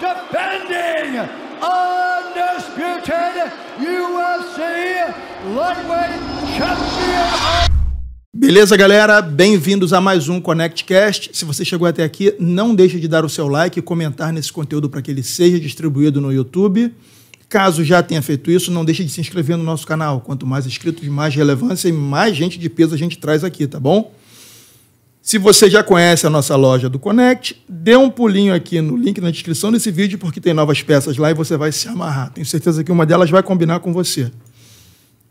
defending, undisputed UFC lightweight champion. Beleza, galera? Bem-vindos a mais um ConnectCast. Se você chegou até aqui, não deixe de dar o seu like e comentar nesse conteúdo para que ele seja distribuído no YouTube. Caso já tenha feito isso, não deixe de se inscrever no nosso canal. Quanto mais inscritos, mais relevância e mais gente de peso a gente traz aqui, tá bom? Se você já conhece a nossa loja do Connect, dê um pulinho aqui no link na descrição desse vídeo, porque tem novas peças lá e você vai se amarrar. Tenho certeza que uma delas vai combinar com você.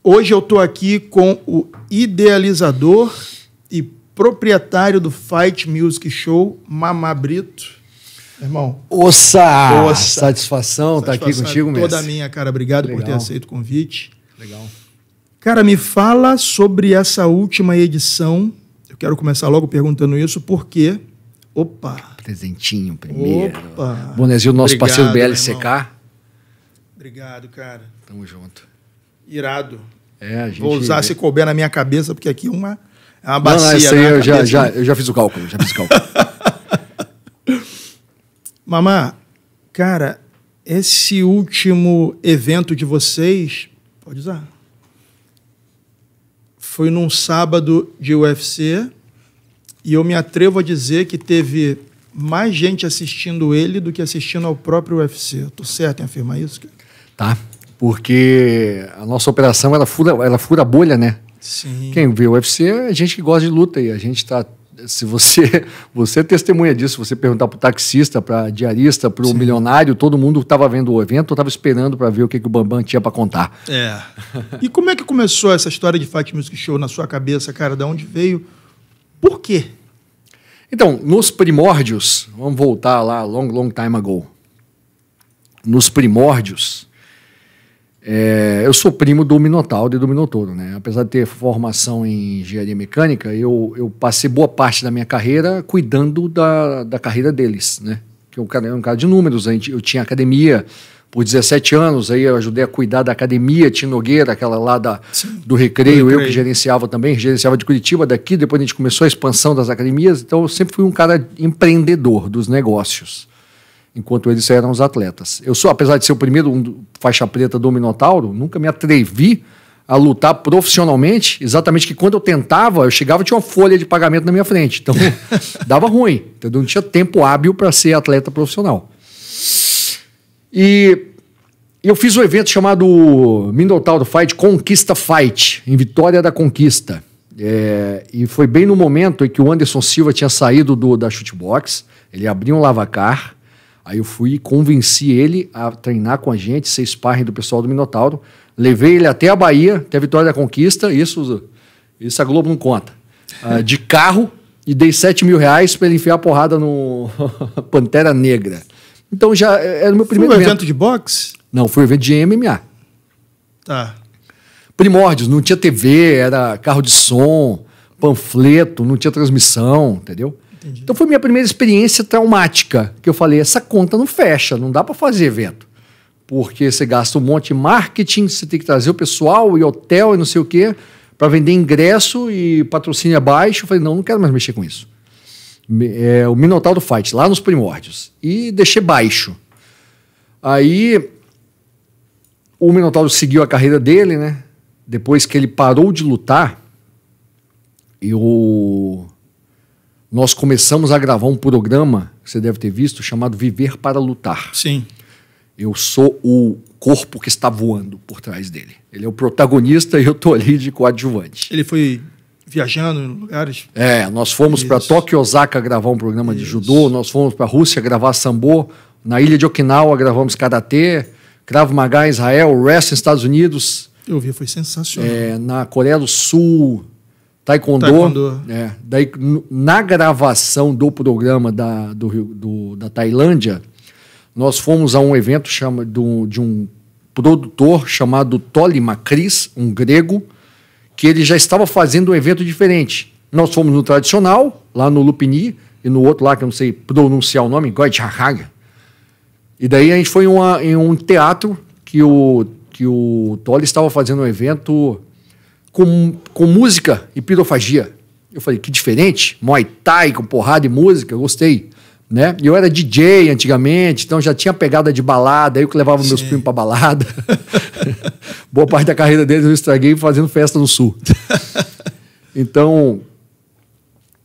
Hoje eu estou aqui com o idealizador e proprietário do Fight Music Show, Mamabrito. Irmão. Ossa! Ossa. Satisfação estar tá aqui contigo, mesmo. Toda minha, cara. Obrigado Legal. por ter aceito o convite. Legal. Cara, me fala sobre essa última edição quero começar logo perguntando isso, porque. Opa! Presentinho primeiro. Opa! Bonezinho, nosso Obrigado, parceiro BLCK. Obrigado, cara. Tamo junto. Irado. É, gente... Vou usar se couber na minha cabeça, porque aqui é uma, é uma bacia. Não, essa aí né, eu já, já, eu já fiz o cálculo, já fiz o cálculo. Mamá, cara, esse último evento de vocês. Pode usar foi num sábado de UFC e eu me atrevo a dizer que teve mais gente assistindo ele do que assistindo ao próprio UFC. Estou certo em afirmar isso? Cara? Tá, porque a nossa operação ela fura, ela fura bolha, né? Sim. Quem vê o UFC é a gente que gosta de luta e a gente está se você você é testemunha disso, você perguntar para o taxista, para diarista, para o milionário, todo mundo estava vendo o evento, estava esperando para ver o que, que o Bambam tinha para contar. É. e como é que começou essa história de Fight Music Show na sua cabeça, cara? Da onde veio? Por quê? Então, nos primórdios, vamos voltar lá, long, long time ago. Nos primórdios, é, eu sou primo do Minotauro e do Minotouro, né? Apesar de ter formação em engenharia mecânica, eu, eu passei boa parte da minha carreira cuidando da, da carreira deles, né? Que eu é era é um cara de números, a gente, eu tinha academia por 17 anos, aí eu ajudei a cuidar da academia Tim aquela lá da, do recreio, recreio, eu que gerenciava também, gerenciava de Curitiba daqui, depois a gente começou a expansão das academias, então eu sempre fui um cara empreendedor dos negócios enquanto eles eram os atletas. Eu sou, apesar de ser o primeiro faixa preta do Minotauro, nunca me atrevi a lutar profissionalmente, exatamente que quando eu tentava, eu chegava tinha uma folha de pagamento na minha frente. Então, dava ruim. Entendeu? Não tinha tempo hábil para ser atleta profissional. E eu fiz um evento chamado Minotauro Fight Conquista Fight, em Vitória da Conquista. É, e foi bem no momento em que o Anderson Silva tinha saído do, da shootbox, ele abriu um lavacar, Aí eu fui e convenci ele a treinar com a gente, ser sparring do pessoal do Minotauro. Levei ele até a Bahia, até a Vitória da Conquista, isso, isso a Globo não conta. Uh, de carro e dei 7 mil reais para ele enfiar a porrada no Pantera Negra. Então já é, era o meu primeiro foi um evento. evento de boxe? Não, foi um evento de MMA. Tá. Primórdios, não tinha TV, era carro de som, panfleto, não tinha transmissão, entendeu? Entendi. Então foi minha primeira experiência traumática, que eu falei, essa conta não fecha, não dá para fazer evento. Porque você gasta um monte de marketing, você tem que trazer o pessoal e hotel e não sei o quê, para vender ingresso e patrocínio abaixo. Eu falei, não, não quero mais mexer com isso. É, o Minotauro Fight, lá nos primórdios. E deixei baixo. Aí o Minotauro seguiu a carreira dele, né? Depois que ele parou de lutar, eu nós começamos a gravar um programa, que você deve ter visto, chamado Viver para Lutar. Sim. Eu sou o corpo que está voando por trás dele. Ele é o protagonista e eu estou ali de coadjuvante. Ele foi viajando em lugares? É, nós fomos para Tóquio, Osaka gravar um programa Isso. de judô, nós fomos para a Rússia gravar sambo, na ilha de Okinawa gravamos karatê, Krav Maga Israel, wrestling Estados Unidos. Eu vi, foi sensacional. É, na Coreia do Sul, Taekwondo. Taekwondo. É, daí, na gravação do programa da, do, do, da Tailândia, nós fomos a um evento chama, do, de um produtor chamado Tolly Macris, um grego, que ele já estava fazendo um evento diferente. Nós fomos no tradicional, lá no Lupini, e no outro lá, que eu não sei pronunciar o nome, Goichahaga. E daí a gente foi em, uma, em um teatro que o, que o Tolly estava fazendo um evento com, com música e pirofagia. Eu falei, que diferente, Muay Thai com porrada e música, gostei. Né? Eu era DJ antigamente, então já tinha pegada de balada, aí eu que levava Sim. meus primos pra balada. Boa parte da carreira deles eu estraguei fazendo festa no sul. então,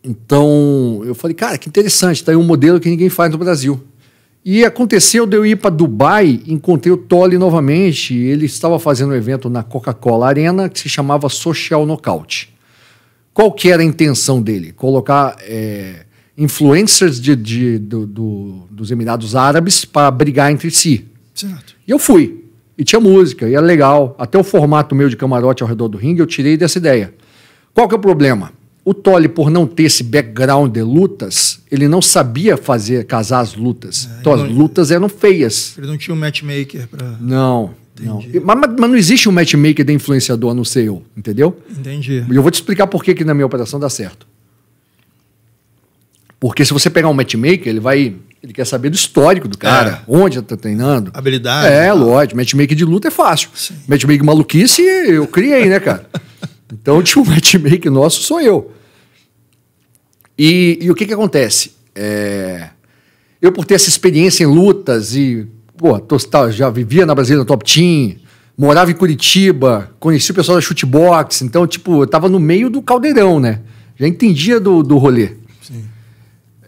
então eu falei, cara, que interessante, tá aí um modelo que ninguém faz no Brasil. E aconteceu de eu ir para Dubai, encontrei o Tolle novamente. Ele estava fazendo um evento na Coca-Cola Arena que se chamava Social Knockout. Qual que era a intenção dele? Colocar é, influencers de, de, do, do, dos Emirados Árabes para brigar entre si. Certo. E eu fui. E tinha música, e era legal. Até o formato meu de camarote ao redor do ringue eu tirei dessa ideia. Qual que é o problema? O Tolle, por não ter esse background de lutas, ele não sabia fazer casar as lutas. É, então, as não, lutas eram feias. Ele não tinha um matchmaker para. Não. Entendi. não. Mas, mas, não existe um matchmaker de influenciador, a não ser eu, entendeu? Entendi. E eu vou te explicar por que, que na minha operação dá certo. Porque se você pegar um matchmaker, ele vai. Ele quer saber do histórico do cara, é. onde ele tá treinando. Habilidade. É, lógico. Matchmaker de luta é fácil. Sim. Matchmaker maluquice, eu criei, né, cara? Então, tipo, o matchmaking nosso sou eu. E, e o que que acontece? É, eu, por ter essa experiência em lutas e, pô, tô, tá, já vivia na Brasília Top Team, morava em Curitiba, conheci o pessoal da Shootbox, então, tipo, eu tava no meio do caldeirão, né? Já entendia do, do rolê. Sim.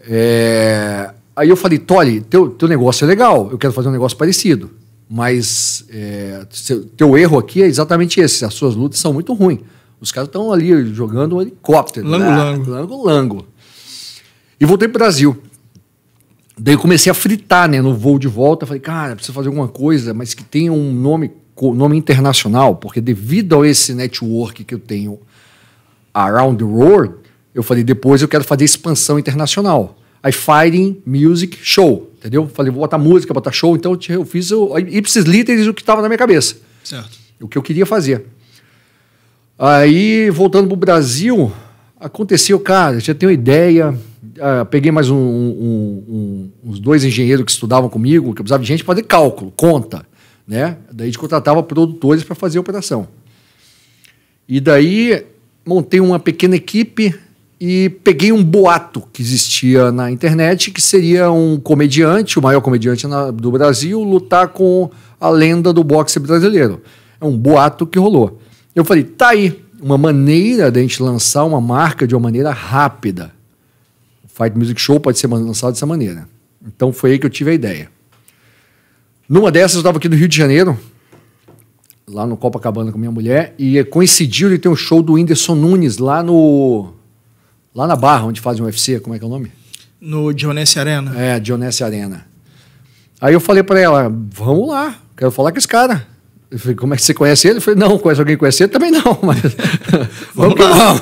É, aí eu falei, Tolly, teu, teu negócio é legal, eu quero fazer um negócio parecido. Mas é, seu, teu erro aqui é exatamente esse, as suas lutas são muito ruins. Os caras estão ali jogando um helicóptero. Lango-lango. Né? Lango-lango. E voltei pro Brasil. Daí comecei a fritar, né? No voo de volta, falei, cara, preciso fazer alguma coisa, mas que tenha um nome, nome internacional, porque devido a esse network que eu tenho around the world, eu falei, depois eu quero fazer expansão internacional. Aí Fighting Music Show, entendeu? Falei, vou botar música, botar show, então eu fiz o Ipsis Literis o que estava na minha cabeça. Certo. O que eu queria fazer. Aí, voltando para o Brasil, aconteceu, cara, já tenho ideia. Uh, peguei mais um, um, um, uns dois engenheiros que estudavam comigo, que precisava de gente para fazer cálculo, conta. Né? Daí a gente contratava produtores para fazer a operação. E daí montei uma pequena equipe e peguei um boato que existia na internet, que seria um comediante, o maior comediante na, do Brasil, lutar com a lenda do boxe brasileiro. É um boato que rolou. Eu falei, tá aí uma maneira da gente lançar uma marca de uma maneira rápida. O Fight Music Show pode ser lançado dessa maneira. Então foi aí que eu tive a ideia. Numa dessas, eu estava aqui no Rio de Janeiro, lá no Copacabana com minha mulher, e coincidiu de ter um show do Whindersson Nunes lá no. lá na Barra, onde fazem o UFC, como é que é o nome? No Dionese Arena. É, Dionese Arena. Aí eu falei para ela: vamos lá, quero falar com esse cara. Eu falei, como é que você conhece ele? Eu falei, não, conhece alguém que conhece ele? Também não, mas vamos que vamos.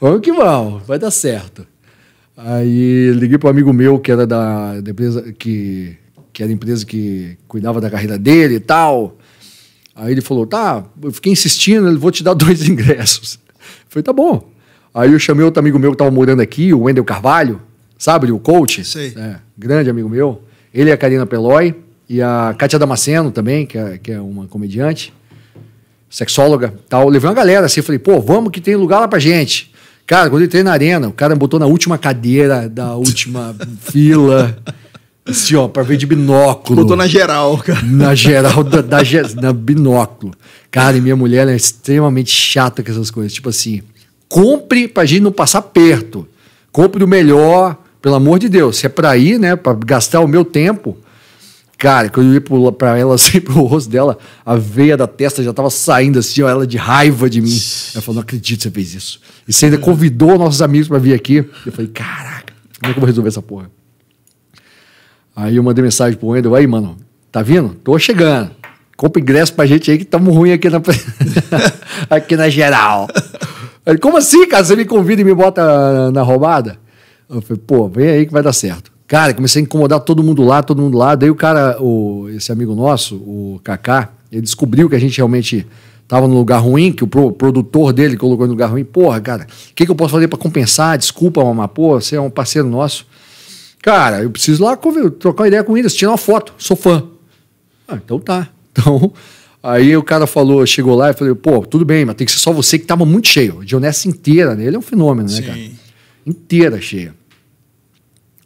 vamos que vamos, vai dar certo. Aí liguei para um amigo meu que era da, da, empresa que, que era a empresa que cuidava da carreira dele e tal. Aí ele falou: tá, eu fiquei insistindo, ele vou te dar dois ingressos. Eu falei, tá bom. Aí eu chamei outro amigo meu que estava morando aqui, o Wendel Carvalho, sabe, o coach? Sei. É, grande amigo meu. Ele e a Karina Peloy e a Kátia Damasceno também, que é, que é uma comediante, sexóloga tal. levei uma galera assim, falei, pô, vamos que tem lugar lá pra gente. Cara, quando eu entrei na arena, o cara botou na última cadeira da última fila. Assim, ó, pra ver de binóculo. Botou na geral, cara. Na geral, da, da na binóculo. Cara, e minha mulher é extremamente chata com essas coisas. Tipo assim, compre pra gente não passar perto. Compre o melhor, pelo amor de Deus. Se é pra ir, né, pra gastar o meu tempo, Cara, quando eu olhei pra ela, assim, pro rosto dela, a veia da testa já tava saindo, assim, ó, ela de raiva de mim. Ela falou, não acredito que você fez isso. E você ainda convidou nossos amigos para vir aqui. Eu falei, caraca, como é que eu vou resolver essa porra? Aí eu mandei mensagem pro Wendel, aí, mano, tá vindo? Tô chegando. Compra ingresso pra gente aí que tamo ruim aqui na, aqui na geral. Ele, como assim, cara? Você me convida e me bota na roubada? Eu falei, pô, vem aí que vai dar certo. Cara, comecei a incomodar todo mundo lá, todo mundo lá. Daí o cara, o, esse amigo nosso, o Kaká, ele descobriu que a gente realmente estava num lugar ruim, que o pro, produtor dele colocou no lugar ruim. Porra, cara, o que, que eu posso fazer para compensar? Desculpa, mamá. Pô, você é um parceiro nosso. Cara, eu preciso lá trocar uma ideia com o Whindersson, tirar uma foto. Sou fã. Ah, então tá. Então, aí o cara falou, chegou lá e falei, pô, tudo bem, mas tem que ser só você que tava muito cheio. A Dionessa inteira, né? Ele é um fenômeno, né, Sim. cara? Inteira cheia.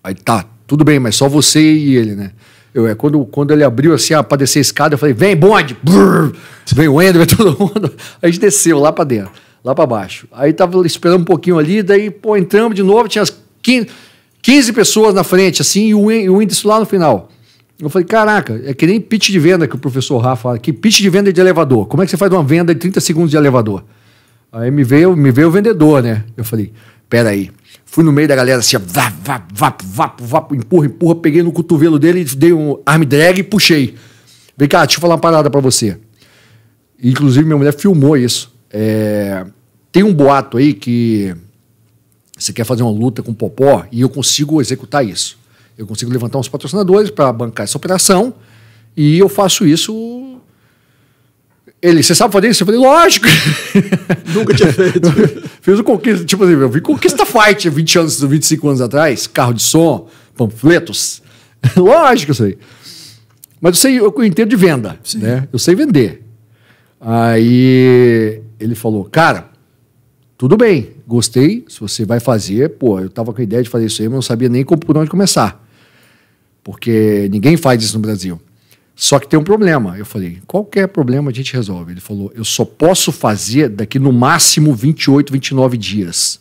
Aí tá, tudo bem, mas só você e ele, né? Eu, é, quando, quando ele abriu assim, ah, pra descer a escada, eu falei, vem, bonde! Brrr! Vem o Andrew, vem todo mundo. A gente desceu lá pra dentro, lá pra baixo. Aí tava esperando um pouquinho ali, daí, pô, entramos de novo, tinha as 15, 15 pessoas na frente, assim, e o, e índice lá no final. Eu falei, caraca, é que nem pitch de venda que o professor Rafa fala, que pitch de venda de elevador. Como é que você faz uma venda de 30 segundos de elevador? Aí me veio, me veio o vendedor, né? Eu falei, peraí. aí Fui no meio da galera assim, vá, vá, vá, vá, vá, empurra, empurra, peguei no cotovelo dele, dei um arm drag e puxei. Vem cá, deixa eu falar uma parada pra você. Inclusive, minha mulher filmou isso. É... Tem um boato aí que você quer fazer uma luta com o Popó e eu consigo executar isso. Eu consigo levantar uns patrocinadores para bancar essa operação e eu faço isso ele, você sabe fazer isso? Eu falei, lógico. Nunca tinha feito. Fiz o conquista, tipo assim, eu vi conquista fight 20 anos, 25 anos atrás, carro de som, panfletos. lógico isso aí. Mas eu sei, eu entendo de venda, Sim. né? Eu sei vender. Aí ele falou, cara, tudo bem, gostei, se você vai fazer, pô, eu tava com a ideia de fazer isso aí, mas não sabia nem por onde começar. Porque ninguém faz isso no Brasil. Só que tem um problema. Eu falei, qualquer é problema a gente resolve. Ele falou, eu só posso fazer daqui no máximo 28, 29 dias.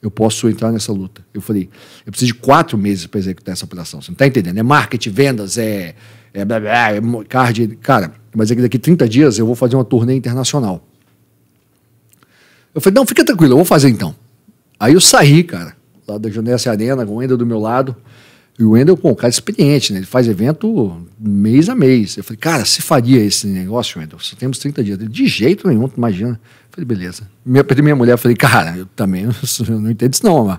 Eu posso entrar nessa luta. Eu falei, eu preciso de quatro meses para executar essa operação. Você não está entendendo? É marketing, vendas, é, é, blá, blá, é card. Cara, mas é que daqui 30 dias eu vou fazer uma turnê internacional. Eu falei, não, fica tranquilo, eu vou fazer então. Aí eu saí, cara, lá da Junessa Arena, com o Ender do meu lado. E o Wendel, pô, um cara experiente, né? Ele faz evento mês a mês. Eu falei, cara, se faria esse negócio, Wendel? Só temos 30 dias. de jeito nenhum, tu imagina. Eu falei, beleza. Minha, minha mulher, eu falei, cara, eu também eu não entendo isso não, mas...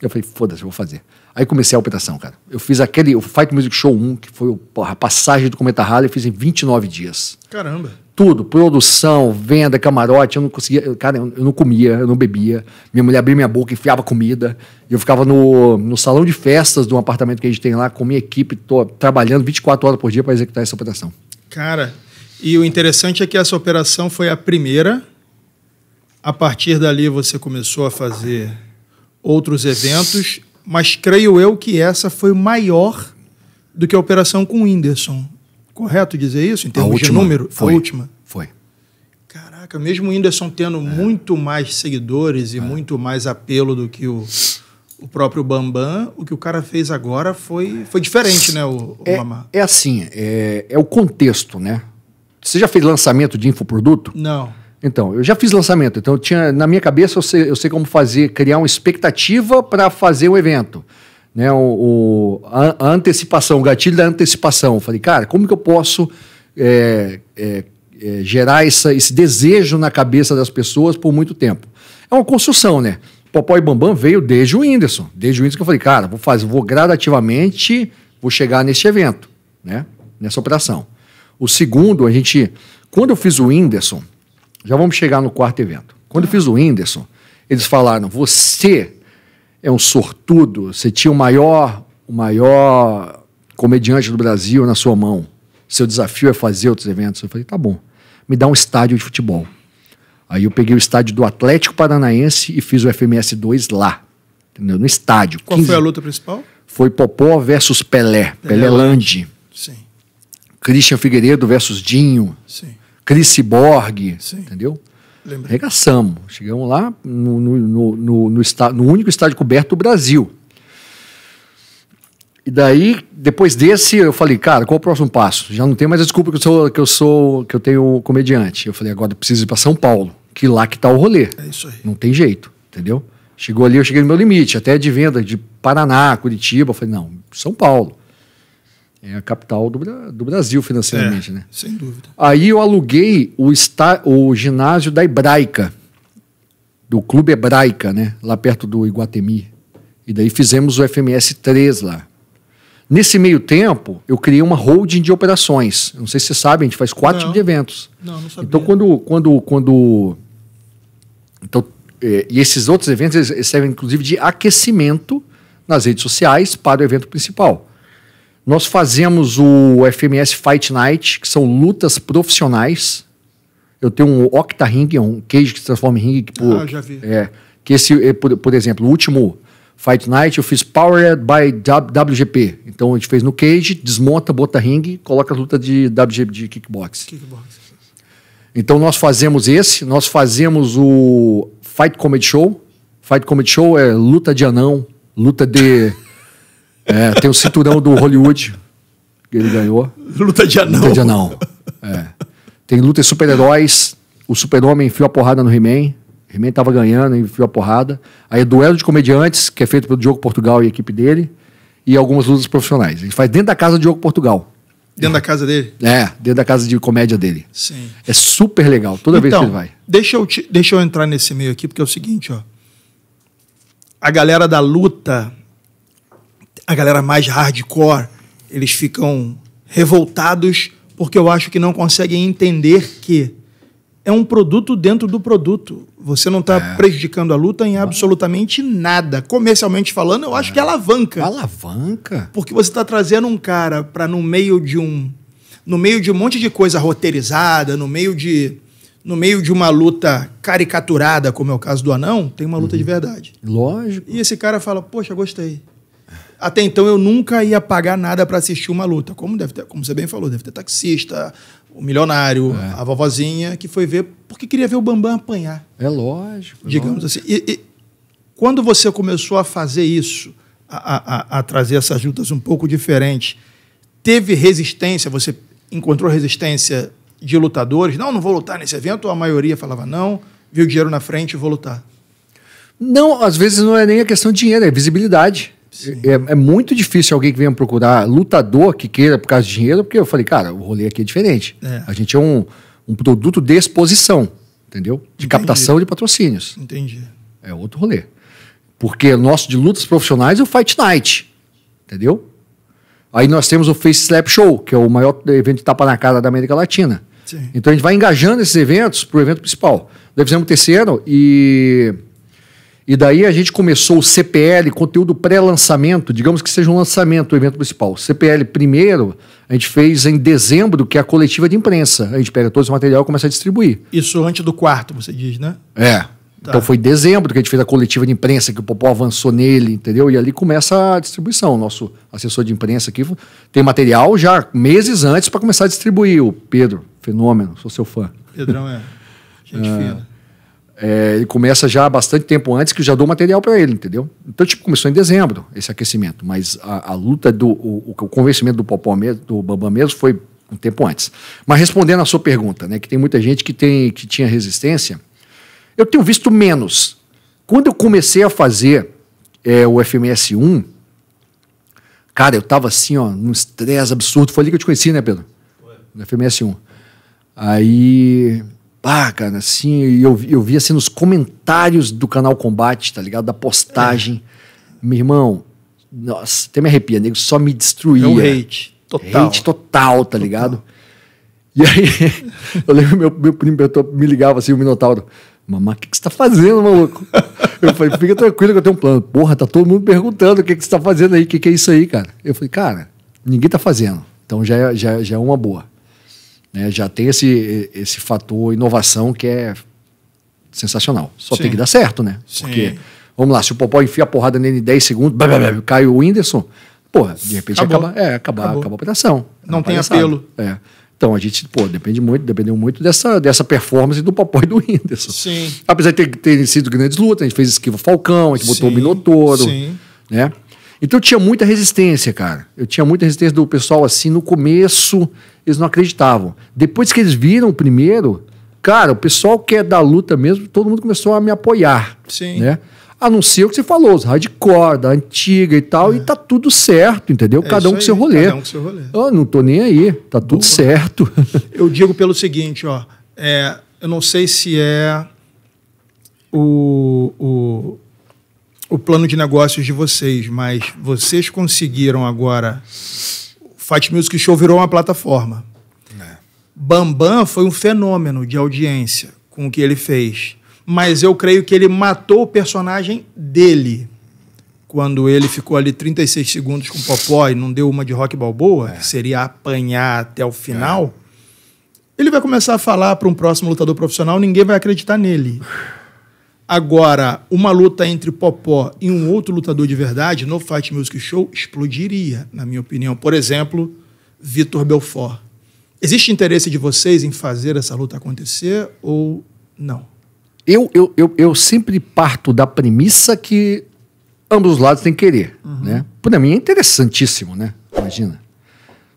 Eu falei, foda-se, eu vou fazer. Aí comecei a operação, cara. Eu fiz aquele, o Fight Music Show 1, que foi porra, a passagem do Cometa Halley, eu fiz em 29 dias. Caramba. Tudo, produção, venda, camarote, eu não conseguia, cara, eu não comia, eu não bebia. Minha mulher abria minha boca, enfiava comida. Eu ficava no, no salão de festas de um apartamento que a gente tem lá, com minha equipe, tô trabalhando 24 horas por dia para executar essa operação. Cara, e o interessante é que essa operação foi a primeira. A partir dali você começou a fazer outros eventos mas creio eu que essa foi maior do que a operação com o Whindersson. Correto dizer isso? Em termos a última, de número? Foi, a última. Foi. Caraca, mesmo o Whindersson tendo é. muito mais seguidores e é. muito mais apelo do que o, o próprio Bambam, o que o cara fez agora foi, foi diferente, né, o, o é, Mamá? É assim, é, é o contexto, né? Você já fez lançamento de infoproduto? Não. Então, eu já fiz lançamento, então tinha na minha cabeça eu sei, eu sei como fazer, criar uma expectativa para fazer um evento. Né, o, o a, a, antecipação, o gatilho da antecipação. Eu falei, cara, como que eu posso é, é, é, gerar essa, esse desejo na cabeça das pessoas por muito tempo? É uma construção, né? Popó e Bambam veio desde o Whindersson. Desde o Whindersson que eu falei, cara, vou fazer, vou gradativamente, vou chegar neste evento, né? Nessa operação. O segundo, a gente. Quando eu fiz o Whindersson, já vamos chegar no quarto evento. Quando eu fiz o Whindersson, eles falaram: você é um sortudo, você tinha o maior, o maior comediante do Brasil na sua mão. Seu desafio é fazer outros eventos. Eu falei, tá bom, me dá um estádio de futebol. Aí eu peguei o estádio do Atlético Paranaense e fiz o FMS 2 lá, entendeu? no estádio. Qual 15... foi a luta principal? Foi Popó versus Pelé, Pelé Pelelande. Sim. Christian Figueiredo versus Dinho. Sim. Chris Borg, entendeu? Lembrei. Regaçamos. Chegamos lá no, no, no, no, está, no único estádio coberto do Brasil. E daí, depois desse, eu falei, cara, qual é o próximo passo? Já não tem mais a desculpa que eu sou que eu sou que eu tenho comediante. Eu falei, agora eu preciso ir para São Paulo, que lá que tá o rolê. É isso aí. Não tem jeito, entendeu? Chegou ali, eu cheguei no meu limite, até de venda de Paraná, Curitiba, eu falei, não, São Paulo é a capital do, do Brasil financeiramente, é, né? Sem dúvida. Aí eu aluguei o, o ginásio da Hebraica, do Clube Hebraica, né? Lá perto do Iguatemi. E daí fizemos o FMS 3 lá. Nesse meio tempo, eu criei uma holding de operações. Não sei se você sabe, a gente faz quatro não, tipos de eventos. Não, não sabia. Então, quando. quando, quando então, é, e esses outros eventos eles servem, inclusive, de aquecimento nas redes sociais para o evento principal. Nós fazemos o FMS Fight Night, que são lutas profissionais. Eu tenho um Octa Ring, é um cage que se transforma em ringue. Que, por, ah, já vi. É, que esse, eh, por, por exemplo, o último Fight Night eu fiz Powered by WGP. Então a gente fez no cage, desmonta, bota ringue, coloca a luta de WGP de kickbox. Kickbox. Então nós fazemos esse, nós fazemos o Fight Comedy Show. Fight Comedy Show é luta de anão, luta de é, tem o cinturão do Hollywood, que ele ganhou. Luta de anão. Luta de anão. É. Tem luta de super-heróis. O super-homem enfiou a porrada no He-Man. He-Man tava ganhando, enfiou a porrada. Aí duelo de comediantes, que é feito pelo Diogo Portugal e a equipe dele. E algumas lutas profissionais. Ele faz dentro da casa do Diogo Portugal. Dentro da casa dele? É, dentro da casa de comédia dele. Sim. É super legal, toda então, vez que então, ele vai. Deixa eu, te, deixa eu entrar nesse meio aqui, porque é o seguinte, ó. A galera da luta a galera mais hardcore, eles ficam revoltados porque eu acho que não conseguem entender que é um produto dentro do produto. Você não está é. prejudicando a luta em absolutamente nada. Comercialmente falando, eu acho que é alavanca. Alavanca? Porque você está trazendo um cara para no meio de um no meio de um monte de coisa roteirizada, no meio de no meio de uma luta caricaturada, como é o caso do anão, tem uma luta uhum. de verdade. Lógico. E esse cara fala: "Poxa, gostei". Até então eu nunca ia pagar nada para assistir uma luta. Como deve ter, como você bem falou, deve ter taxista, o milionário, é. a vovozinha, que foi ver porque queria ver o Bambam apanhar. É lógico. É Digamos lógico. assim. E, e, quando você começou a fazer isso, a, a, a trazer essas lutas um pouco diferentes, teve resistência? Você encontrou resistência de lutadores? Não, não vou lutar nesse evento. A maioria falava não, viu dinheiro na frente, vou lutar. Não, às vezes não é nem a questão de dinheiro, é visibilidade. É, é, é, muito difícil alguém que venha procurar lutador que queira por causa de dinheiro, porque eu falei, cara, o rolê aqui é diferente. É. A gente é um, um produto de exposição, entendeu? De Entendi. captação de patrocínios. Entendi. É outro rolê. Porque o nosso de lutas profissionais é o Fight Night, entendeu? Aí nós temos o Face Slap Show, que é o maior evento de tapa na cara da América Latina. Sim. Então a gente vai engajando esses eventos para o evento principal. nós fizemos o terceiro e e daí a gente começou o CPL, conteúdo pré-lançamento, digamos que seja um lançamento do evento principal. O CPL primeiro, a gente fez em dezembro, que é a coletiva de imprensa. A gente pega todo esse material e começa a distribuir. Isso antes do quarto, você diz, né? É. Tá. Então foi em dezembro que a gente fez a coletiva de imprensa, que o Popó avançou nele, entendeu? E ali começa a distribuição. O nosso assessor de imprensa aqui tem material já meses antes para começar a distribuir. O Pedro, fenômeno, sou seu fã. Pedrão é gente é. fina. É, ele começa já bastante tempo antes que eu já dou material para ele, entendeu? Então, tipo, começou em dezembro esse aquecimento, mas a, a luta do o, o, convencimento do Popó mesmo, do Bambam mesmo, foi um tempo antes. Mas respondendo à sua pergunta, né, que tem muita gente que, tem, que tinha resistência, eu tenho visto menos. Quando eu comecei a fazer é, o FMS1, cara, eu tava assim, ó, num estresse absurdo. Foi ali que eu te conheci, né, Pedro? Foi. No FMS1. Aí ah, cara, assim, eu, eu vi assim nos comentários do canal Combate, tá ligado? Da postagem. É. Meu irmão, nossa, até me arrepia, nego, só me destruía. É um hate. Total. Hate total, tá ligado? E aí, eu lembro meu, meu primo me ligava assim, o Minotauro. Mamá, o que, que você tá fazendo, maluco? Eu falei, fica tranquilo que eu tenho um plano. Porra, tá todo mundo perguntando o que, que você tá fazendo aí, o que, que é isso aí, cara? Eu falei, cara, ninguém tá fazendo. Então já, é, já, já é uma boa. Né? Já tem esse, esse fator inovação que é sensacional. Só Sim. tem que dar certo, né? Sim. Porque, vamos lá, se o Popó enfia a porrada nele em 10 segundos, blá, blá, blá, cai o Whindersson, porra, de repente acabou. acaba, é, acaba, acabou. acaba a operação. Não tem apelo. É. Então, a gente, pô, depende muito, dependeu muito dessa, dessa performance do Popó e do Whindersson. Sim. Apesar de ter, ter sido grandes lutas, a gente fez esquiva Falcão, a gente Sim. botou o Minotouro, Sim. né? Então eu tinha muita resistência, cara. Eu tinha muita resistência do pessoal assim. No começo, eles não acreditavam. Depois que eles viram o primeiro, cara, o pessoal que é da luta mesmo, todo mundo começou a me apoiar. Sim. Né? A não ser o que você falou, os hardcore, da antiga e tal, é. e tá tudo certo, entendeu? É cada, um com seu rolê. cada um com seu rolê. Eu ah, não tô nem aí, tá tudo certo. Eu digo pelo seguinte, ó. É, eu não sei se é o, o, o plano de negócios de vocês, mas vocês conseguiram agora. Fight Music Show virou uma plataforma. É. Bambam foi um fenômeno de audiência com o que ele fez. Mas eu creio que ele matou o personagem dele. Quando ele ficou ali 36 segundos com o Popó e não deu uma de rock balboa, é. que seria apanhar até o final, é. ele vai começar a falar para um próximo lutador profissional, ninguém vai acreditar nele. Agora, uma luta entre Popó e um outro lutador de verdade no Fight Music Show explodiria, na minha opinião. Por exemplo, Vitor Belfort. Existe interesse de vocês em fazer essa luta acontecer ou não? Eu, eu, eu, eu sempre parto da premissa que ambos os lados têm que querer. Uhum. Né? Para mim é interessantíssimo, né? Imagina.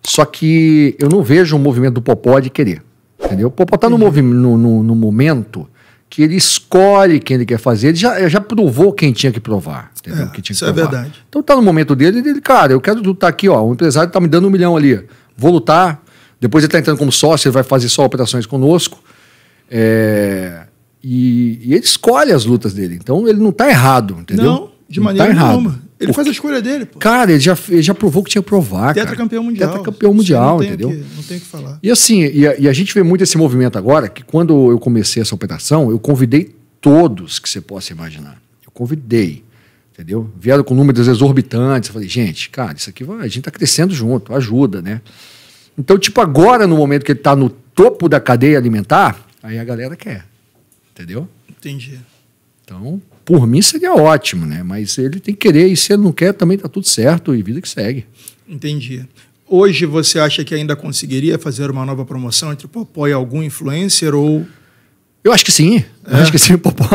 Só que eu não vejo o movimento do Popó de querer. Entendeu? O Popó está no, no, no, no momento que ele escolhe quem ele quer fazer. Ele já, já provou quem tinha que provar. Entendeu? É, que tinha que isso é provar. é verdade. Então tá no momento dele, ele, cara, eu quero lutar tá aqui, ó. O empresário tá me dando um milhão ali. Vou lutar. Depois ele tá entrando como sócio, ele vai fazer só operações conosco. É, e, e, ele escolhe as lutas dele. Então ele não tá errado, entendeu? Não, de não tá maneira tá nenhuma. Errado. Ele faz a escolha dele, pô. Cara, ele já, ele já provou que tinha que provar. campeão mundial. campeão mundial, não entendeu? Que, não tem o que falar. E assim, e a, e a, gente vê muito esse movimento agora, que quando eu comecei essa operação, eu convidei todos que você possa imaginar. Eu convidei, entendeu? Vieram com números exorbitantes. Eu falei, gente, cara, isso aqui vai, a gente tá crescendo junto, ajuda, né? Então, tipo, agora, no momento que ele tá no topo da cadeia alimentar, aí a galera quer, entendeu? Entendi. Então, por mim seria ótimo, né? Mas ele tem que querer, e se ele não quer, também está tudo certo, e vida que segue. Entendi. Hoje você acha que ainda conseguiria fazer uma nova promoção entre o Popó e algum influencer ou eu acho que sim. É. Acho que sim, Popó.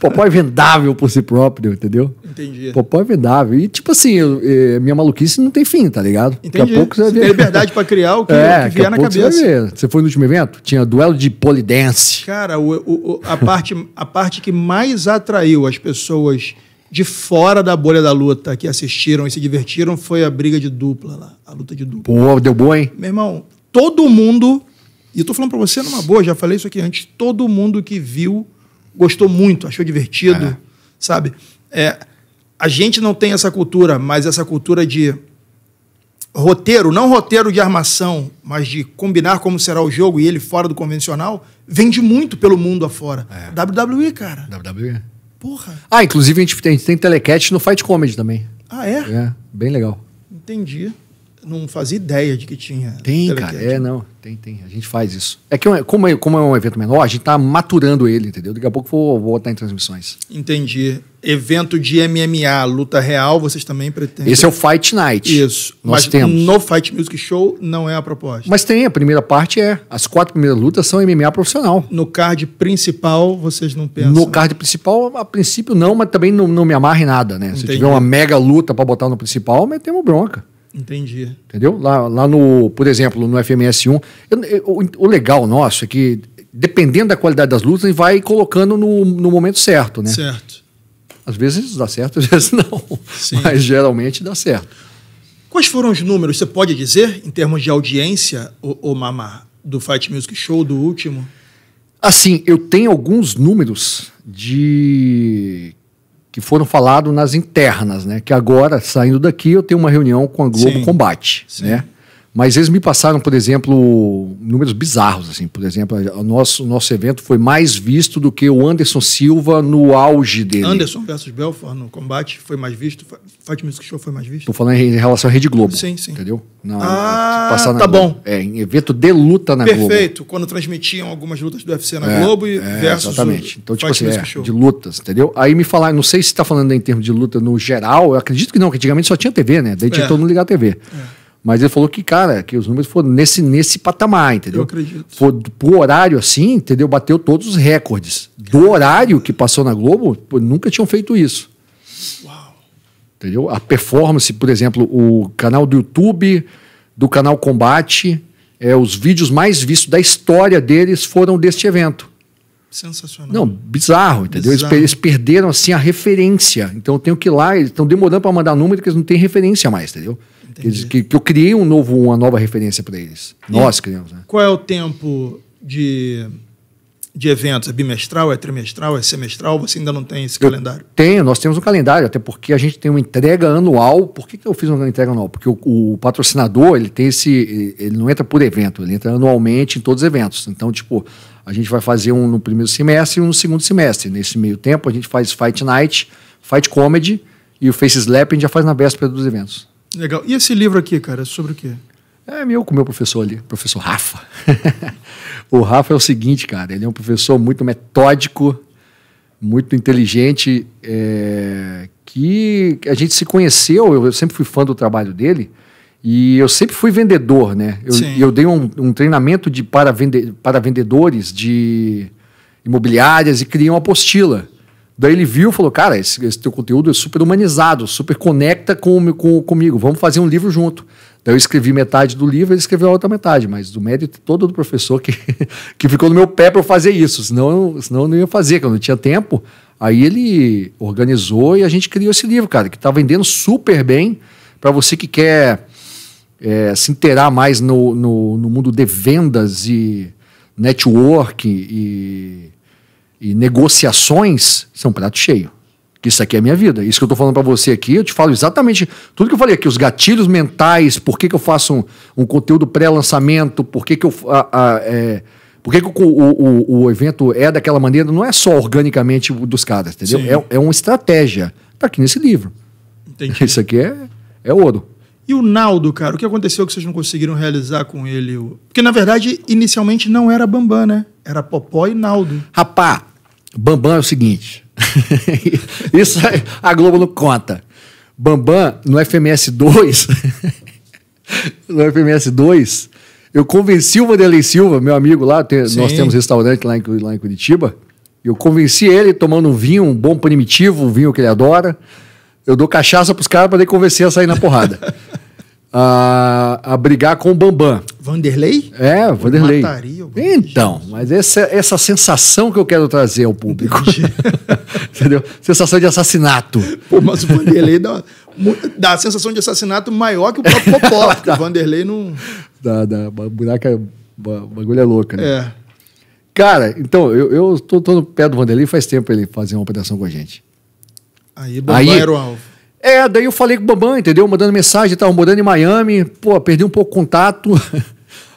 Popó é vendável por si próprio, entendeu? Entendi. Popó é vendável. E, tipo assim, eu, eu, é, minha maluquice não tem fim, tá ligado? Entendi. Daqui a pouco você vai ver. Tem liberdade pra criar o que, é, que vier na cabeça. Você, vai ver. você foi no último evento? Tinha duelo de polidense. Cara, o, o, a, parte, a parte que mais atraiu as pessoas de fora da bolha da luta que assistiram e se divertiram foi a briga de dupla lá, a luta de dupla. Pô, deu boa, hein? Meu irmão, todo mundo e estou falando para você numa boa, já falei isso aqui antes. Todo mundo que viu gostou muito, achou divertido, é. sabe? É, a gente não tem essa cultura, mas essa cultura de roteiro, não roteiro de armação, mas de combinar como será o jogo e ele fora do convencional, vende muito pelo mundo afora. É. WWE, cara. WWE. Porra. Ah, inclusive a gente tem, tem no Fight Comedy também. Ah, é? É, bem legal. Entendi não fazia ideia de que tinha. Tem, cara. É, não. Tem, tem. A gente faz isso. É que é como é, como é um evento menor, a gente está maturando ele, entendeu? Daqui a pouco vou, vou botar em transmissões. Entendi. Evento de MMA, luta real, vocês também pretendem. Esse é o Fight Night. Isso. Nós Mas temos. No Fight Music Show não é a proposta. Mas tem, a primeira parte é. As quatro primeiras lutas são MMA profissional. No card principal, vocês não pensam? No card principal, a princípio não, mas também não, não me amarre nada, né? Entendi. Se tiver uma mega luta para botar no principal, metemos bronca. Entendi. Entendeu? Lá, lá no, por exemplo, no FMS1, eu, eu, o, legal nosso é que, dependendo da qualidade das lutas, vai colocando no, no momento certo, né? Certo. Às vezes dá certo, às vezes não. Sim. Mas geralmente dá certo. Quais foram os números, você pode dizer, em termos de audiência, o, o Mamá, do Fight Music Show, do último? Assim, eu tenho alguns números de que foram falados nas internas, né? Que agora, saindo daqui, eu tenho uma reunião com a Globo sim, Combate, sim. né? Mas eles me passaram, por exemplo, números bizarros, assim. Por exemplo, o nosso, nosso evento foi mais visto do que o Anderson Silva no auge dele. Anderson versus Belfort no combate foi mais visto, Fátima Music Show foi mais visto. Tô falando em relação à Rede Globo. Sim, sim. Entendeu? Na, ah, passar na tá Globo. bom. É, em evento de luta na Perfeito, Globo. Perfeito, quando transmitiam algumas lutas do UFC na é, Globo e é, versus Exatamente. Então, tipo assim, é, de lutas, entendeu? Aí me falaram, não sei se está falando em termos de luta no geral, eu acredito que não, que antigamente só tinha TV, né? Daí tinha é. todo mundo ligar a TV. É. Mas ele falou que, cara, que os números foram nesse, nesse patamar, entendeu? Eu acredito. Foi, pro horário assim, entendeu? Bateu todos os recordes. Do horário que passou na Globo, pô, nunca tinham feito isso. Uau. Entendeu? A performance, por exemplo, o canal do YouTube, do canal Combate, é, os vídeos mais vistos da história deles foram deste evento. Sensacional. Não, bizarro, entendeu? Bizarro. Eles, eles, perderam assim a referência. Então eu tenho que ir lá, eles estão demorando para mandar número que eles não têm referência mais, entendeu? Que, eles, que, que, eu criei um novo, uma nova referência para eles. E Nós criamos. Né? Qual é o tempo de, de eventos? É bimestral, é trimestral, é semestral? Você ainda não tem esse eu calendário? Tenho, nós temos um calendário, até porque a gente tem uma entrega anual. Por que, que eu fiz uma entrega anual? Porque o, o patrocinador, ele tem esse. Ele não entra por evento, ele entra anualmente em todos os eventos. Então, tipo, a gente vai fazer um no primeiro semestre e um no segundo semestre. Nesse meio tempo, a gente faz Fight Night, Fight Comedy e o Face Slap a gente já faz na véspera dos eventos. Legal. E esse livro aqui, cara, é sobre o quê? É meu com o meu professor ali, professor Rafa. o Rafa é o seguinte, cara, ele é um professor muito metódico, muito inteligente, é, que a gente se conheceu, eu sempre fui fã do trabalho dele, e eu sempre fui vendedor, né? Eu, eu dei um, um, treinamento de para, vende, para vendedores de imobiliárias e criei uma apostila. Daí ele viu e falou: Cara, esse, esse, teu conteúdo é super humanizado, super conecta com, com, comigo, vamos fazer um livro junto. Daí eu escrevi metade do livro, ele escreveu a outra metade, mas do mérito todo do professor que, que ficou no meu pé para eu fazer isso, senão, senão eu não ia fazer, porque eu não tinha tempo. Aí ele organizou e a gente criou esse livro, cara, que está vendendo super bem para você que quer é, se inteirar mais no, no, no mundo de vendas e network e e negociações são prato cheio. Que isso aqui é a minha vida. Isso que eu estou falando para você aqui, eu te falo exatamente tudo que eu falei aqui, os gatilhos mentais, por que, que eu faço um, um conteúdo pré-lançamento, por que, que eu. A, a, é, por que, que o, o, o, evento é daquela maneira, não é só organicamente dos caras, entendeu? É, é, uma estratégia. Está aqui nesse livro. Entendi. Isso aqui é, é ouro. E o Naldo, cara, o que aconteceu que vocês não conseguiram realizar com ele? Porque, na verdade, inicialmente não era Bambam, né? Era Popó e Naldo. Rapá, Bambam é o seguinte. Isso a Globo não conta. Bambam, no FMS 2, no FMS 2, eu convenci o Vanderlei Silva, meu amigo lá, tem, nós temos restaurante lá em, lá em Curitiba. Eu convenci ele tomando um vinho, um bom primitivo, um vinho que ele adora. Eu dou cachaça pros caras pra poder convencer a sair na porrada. a, a, brigar com o Bambam. Vanderlei? É, Vanderlei. Mataria então, mas essa, essa sensação que eu quero trazer ao público. Entendeu? Sensação de assassinato. Pô, mas o Vanderlei dá, dá a sensação de assassinato maior que o próprio Popó, porque o Vanderlei não. Dá, dá. Buraca, é, bagulho é louca, né? É. Cara, então, eu, eu tô, tô no pé do Vanderlei faz tempo ele fazer uma operação com a gente. Aí Bambam aí, era o alvo. É, daí eu falei com o Bambam, entendeu? Mandando mensagem, tava morando em Miami, pô, perdi um pouco o contato.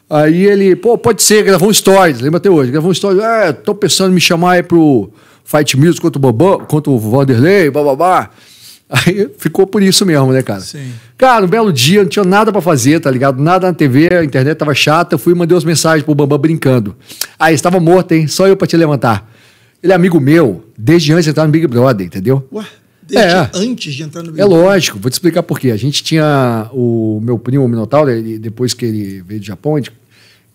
aí ele, pô, pode ser, gravou um stories, lembra até hoje, gravou um stories, é, tô pensando em me chamar aí pro Fight Music contra o Bambam, contra o Vanderlei, bababá. Aí ficou por isso mesmo, né, cara? Sim. Cara, um belo dia, não tinha nada para fazer, tá ligado? Nada na TV, a internet tava chata, eu fui e mandei umas mensagens pro Bambam brincando. Aí, estava morto, hein? Só eu pra te levantar. Ele é amigo meu, desde antes de entrar no Big Brother, entendeu? Ué? é. antes de entrar no Big É Brother. lógico, vou te explicar por quê. A gente tinha o meu primo, o Minotauro, ele, depois que ele veio do Japão, ele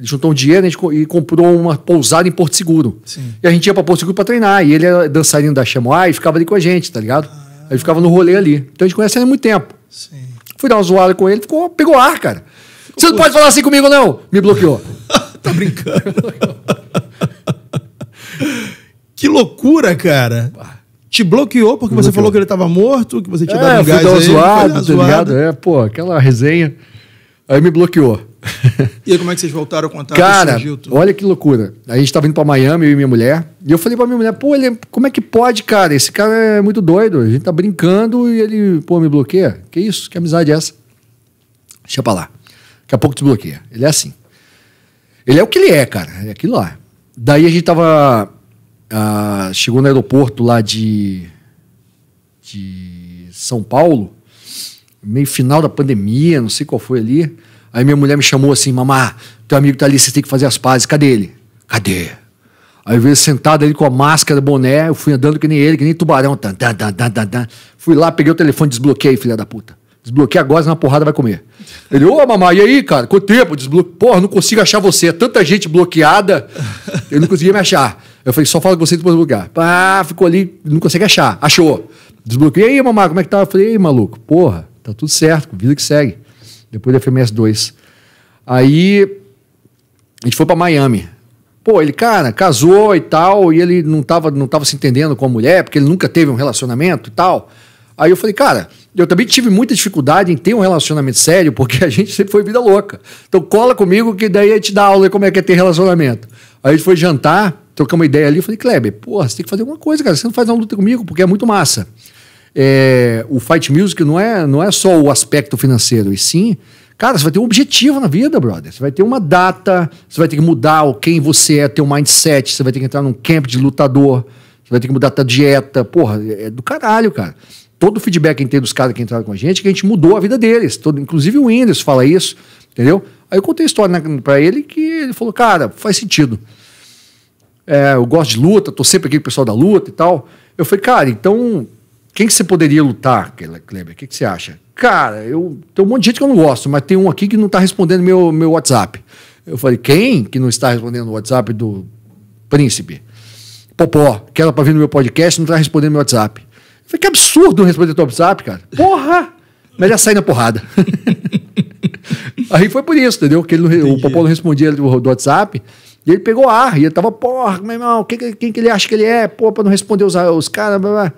juntou um dinheiro gente, e comprou uma pousada em Porto Seguro. Sim. E a gente ia para Porto Seguro para treinar. E ele era dançarino da Chamoá e ficava ali com a gente, tá ligado? Ah. Ele ficava no rolê ali. Então a gente conhece ele há muito tempo. Sim. Fui dar uma zoada com ele, ficou, pegou ar, cara. Ficou Você não pode falar assim comigo, não! Me bloqueou. tá brincando. que loucura, cara te bloqueou porque você falou que ele estava morto, que você tinha é, dado um gás dar uma zoada, tá ligado? É, pô, aquela resenha. Aí me bloqueou. E aí, como é que vocês voltaram a contar? Cara, olha que loucura. A gente estava indo para Miami, eu e minha mulher. E eu falei pra minha mulher, pô, ele, é, como é que pode, cara? Esse cara é muito doido. A gente tá brincando e ele, pô, me bloqueia. Que isso? Que amizade é essa? Deixa pra lá. Daqui a pouco te bloqueia. Ele é assim. Ele é o que ele é, cara. É aquilo lá. Daí a gente tava ah, chegou no aeroporto lá de, de São Paulo, meio final da pandemia, não sei qual foi ali. Aí minha mulher me chamou assim, mamá, teu amigo tá ali, você tem que fazer as pazes, cadê ele? Cadê? Aí eu veio sentado ali com a máscara, boné, eu fui andando que nem ele, que nem tubarão. Tan, tan, tan, tan, tan. Fui lá, peguei o telefone, desbloqueei, filha da puta. Desbloqueei agora, senão a porrada vai comer. Ele, ô mamãe, e aí, cara? Quanto tempo? Desbloque... Porra, não consigo achar você. É tanta gente bloqueada, eu não conseguia me achar. Eu falei, só fala com você depois desbloquear. Pá, ficou ali, não consegue achar. Achou. Desbloqueei, e aí, mamá, como é que tá? Eu falei, maluco, porra, tá tudo certo, vida que segue. Depois da FMS 2. Aí, a gente foi para Miami. Pô, ele, cara, casou e tal, e ele não tava, não tava se entendendo com a mulher, porque ele nunca teve um relacionamento e tal. Aí eu falei, cara, eu também tive muita dificuldade em ter um relacionamento sério, porque a gente sempre foi vida louca. Então cola comigo que daí a gente dá aula de como é que é ter relacionamento. Aí a gente foi jantar, trocamos uma ideia ali. Eu falei, Kleber, porra, você tem que fazer alguma coisa, cara. Você não faz uma luta comigo, porque é muito massa. É, o Fight Music não é, não é só o aspecto financeiro, e sim, cara, você vai ter um objetivo na vida, brother. Você vai ter uma data, você vai ter que mudar o quem você é, teu mindset, você vai ter que entrar num camp de lutador, você vai ter que mudar a tua dieta. Porra, é do caralho, cara. Todo o feedback que tem dos caras que entraram com a gente, é que a gente mudou a vida deles. Todo, inclusive o Whindersson fala isso, entendeu? Aí eu contei a história né, para ele que ele falou, cara, faz sentido é, eu gosto de luta, tô sempre aqui com o pessoal da luta e tal. Eu falei, cara, então quem que você poderia lutar, Kleber? O que, que você acha? Cara, eu tem um monte de gente que eu não gosto, mas tem um aqui que não está respondendo meu, meu WhatsApp. Eu falei, quem que não está respondendo o WhatsApp do príncipe? Popó, que era para vir no meu podcast, não está respondendo meu WhatsApp. Eu falei, que absurdo não responder teu WhatsApp, cara. Porra! Melhor sair na porrada. Aí foi por isso, entendeu? Que ele, o Popó não respondia do, do WhatsApp. E ele pegou ar, e ele tava, porra, meu irmão, quem, quem que ele acha que ele é? Pô, pra não responder os, os caras, blá, blá.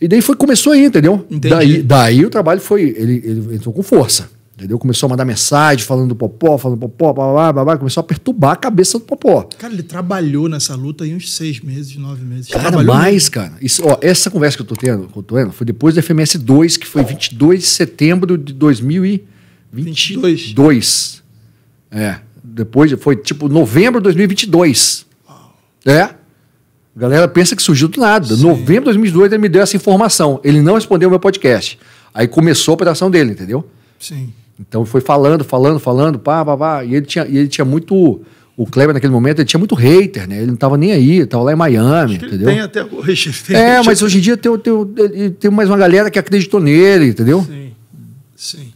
E daí foi, começou aí, entendeu? Entendi. Daí, daí o trabalho foi, ele, ele entrou com força, entendeu? Começou a mandar mensagem falando do Popó, falando do Popó, blá, blá, blá, blá, começou a perturbar a cabeça do Popó. Cara, ele trabalhou nessa luta aí uns seis meses, nove meses. Cara, trabalhou mais, cara. Isso, ó, essa conversa que eu tô tendo, que eu tô tendo, foi depois do FMS 2, que foi 22 de setembro de 2022. 22. É depois, foi tipo novembro de 2022. É. A galera pensa que surgiu do nada. Sim. Novembro de 2022 ele me deu essa informação. Ele não respondeu o meu podcast. Aí começou a operação dele, entendeu? Sim. Então foi falando, falando, falando, pá, pá, pá. E ele tinha, e ele tinha muito. O Kleber, naquele momento, ele tinha muito hater, né? Ele não tava nem aí, tava lá em Miami, entendeu? tem até hoje. Tem é, mas hoje em dia tem, tem, tem mais uma galera que acreditou nele, entendeu? Sim, sim.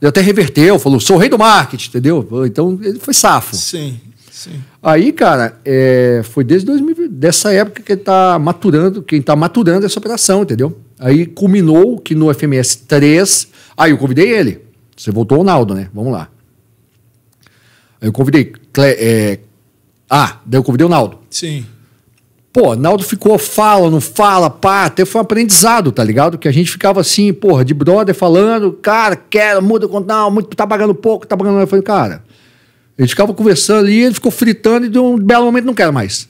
Ele até reverteu, falou, sou o rei do marketing, entendeu? Então ele foi safo. Sim, sim. Aí, cara, é, foi desde 2000, dessa época que ele tá maturando, quem tá maturando essa operação, entendeu? Aí culminou que no FMS 3, aí eu convidei ele. Você voltou o Naldo, né? Vamos lá. Aí eu convidei. Cle, é, ah, daí eu convidei o Naldo. Sim. Pô, Naldo ficou, fala, não fala, pá, até foi um aprendizado, tá ligado? Que a gente ficava assim, porra, de brother falando, cara, quero, muda o conto, não, muito, tá pagando pouco, tá pagando. Eu falei, cara, a gente ficava conversando ali, ele ficou fritando e de um belo momento não quero mais.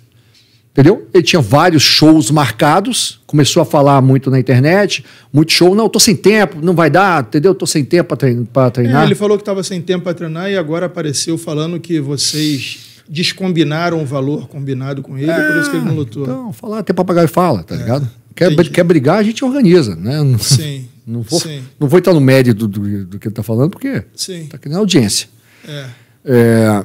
Entendeu? Ele tinha vários shows marcados, começou a falar muito na internet, muito show. Não, tô sem tempo, não vai dar, entendeu? Tô sem tempo para treinar. É, ele falou que tava sem tempo para treinar e agora apareceu falando que vocês descombinaram o valor combinado com ele, é, por isso que ele não lutou. Então, falar até papagaio fala, tá é, ligado? Quer, quer brigar, a gente organiza, né? Sim. não vou, sim. Não vou estar no mérito do, do, do que ele tá falando, porque sim. tá na audiência. É. é.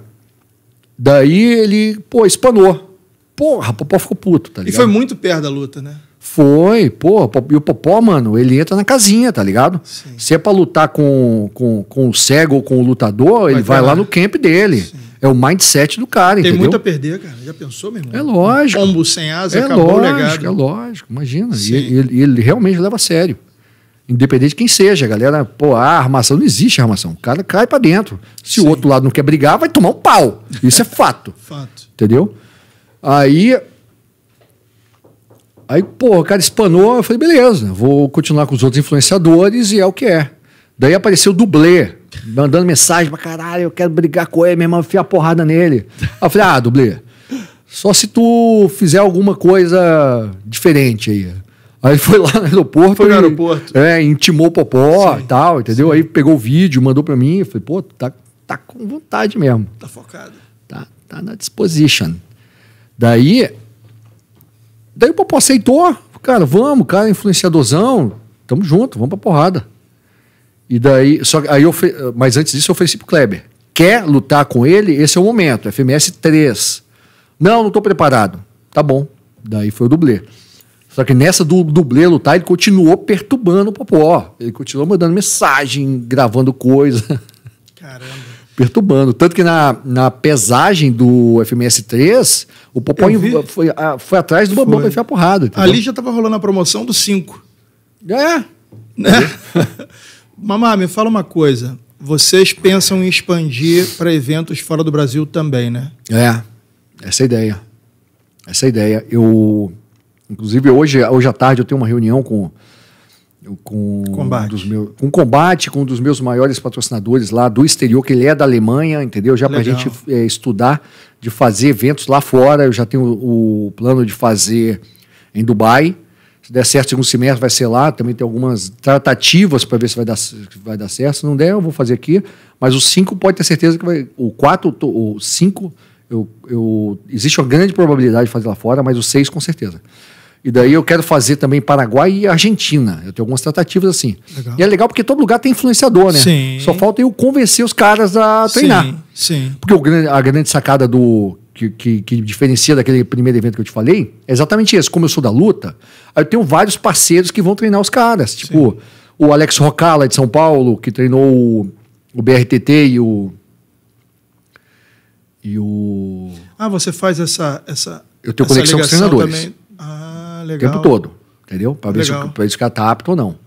Daí ele, pô, espanou. Porra, o Popó ficou puto, tá ligado? E foi muito perto da luta, né? Foi, pô. E o Popó, mano, ele entra na casinha, tá ligado? Sim. Se é pra lutar com, com, com o cego ou com o lutador, vai ele vai lá no camp dele. Sim. É o mindset do cara, Tem entendeu? muito a perder, cara. Já pensou, meu irmão? É lógico. Combo sem asa, é acabou lógico, o legado. É lógico, imagina. E ele, ele, realmente leva a sério. Independente de quem seja, galera, pô, a armação não existe a armação. O cara cai para dentro. Se Sim. o outro lado não quer brigar, vai tomar um pau. Isso é fato. fato. Entendeu? Aí Aí, pô, o cara espanou, eu falei, beleza, vou continuar com os outros influenciadores e é o que é. Daí apareceu o dublê mandando mensagem pra caralho, eu quero brigar com ele, minha irmã enfia a porrada nele. Aí eu falei, ah, dublê, só se tu fizer alguma coisa diferente aí. Aí foi lá no aeroporto. Foi no aeroporto. E, é, intimou o Popó sim, e tal, entendeu? Sim. Aí pegou o vídeo, mandou pra mim. Eu falei, pô, tá, tá com vontade mesmo. Tá focado. Tá, tá na disposition. Daí. Daí o Popó aceitou. Cara, vamos, cara, influenciadorzão. Tamo junto, vamos pra porrada. E daí, só aí eu, mas antes disso eu ofereci assim pro Kleber. Quer lutar com ele? Esse é o momento, FMS 3. Não, não estou preparado. Tá bom. Daí foi o dublê. Só que nessa do dublê lutar, ele continuou perturbando o Popó. Ele continuou mandando mensagem, gravando coisa. Caramba perturbando. Tanto que na, na pesagem do FMS 3, o Popó foi, foi atrás do Bambam pra enfiar porrada. Entendeu? Ali já tava rolando a promoção do 5. É. Né? Mamá, me fala uma coisa. Vocês pensam em expandir para eventos fora do Brasil também, né? É, essa é a ideia. Essa é a ideia. Eu, inclusive, hoje, hoje à tarde eu tenho uma reunião com com combate. Um dos meus, com combate com um dos meus maiores patrocinadores lá do exterior que ele é da Alemanha entendeu já para a gente é, estudar de fazer eventos lá fora eu já tenho o, o plano de fazer em Dubai se der certo, segundo semestre vai ser lá. Também tem algumas tratativas para ver se vai, dar, se vai dar certo. Se não der, eu vou fazer aqui. Mas o 5 pode ter certeza que vai. O 4, o 5, eu, eu, existe uma grande probabilidade de fazer lá fora, mas o 6 com certeza. E daí eu quero fazer também Paraguai e Argentina. Eu tenho algumas tratativas assim. Legal. E é legal porque todo lugar tem influenciador, né? Sim. Só falta eu convencer os caras a treinar. Sim, sim. Porque a grande sacada do que, que, que, diferencia daquele primeiro evento que eu te falei, é exatamente esse. Como eu sou da luta, aí eu tenho vários parceiros que vão treinar os caras. Tipo, Sim. o Alex Rocala de São Paulo, que treinou o, o BRTT e o. E o. Ah, você faz essa. essa eu tenho essa conexão com os treinadores. Também. Ah, legal. O tempo todo. Entendeu? Para ver se, se o cara tá apto ou não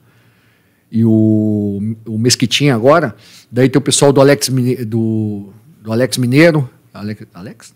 e o, o Mesquitinha agora. Daí tem o pessoal do Alex, do, do Alex Mineiro. Alex? Alex?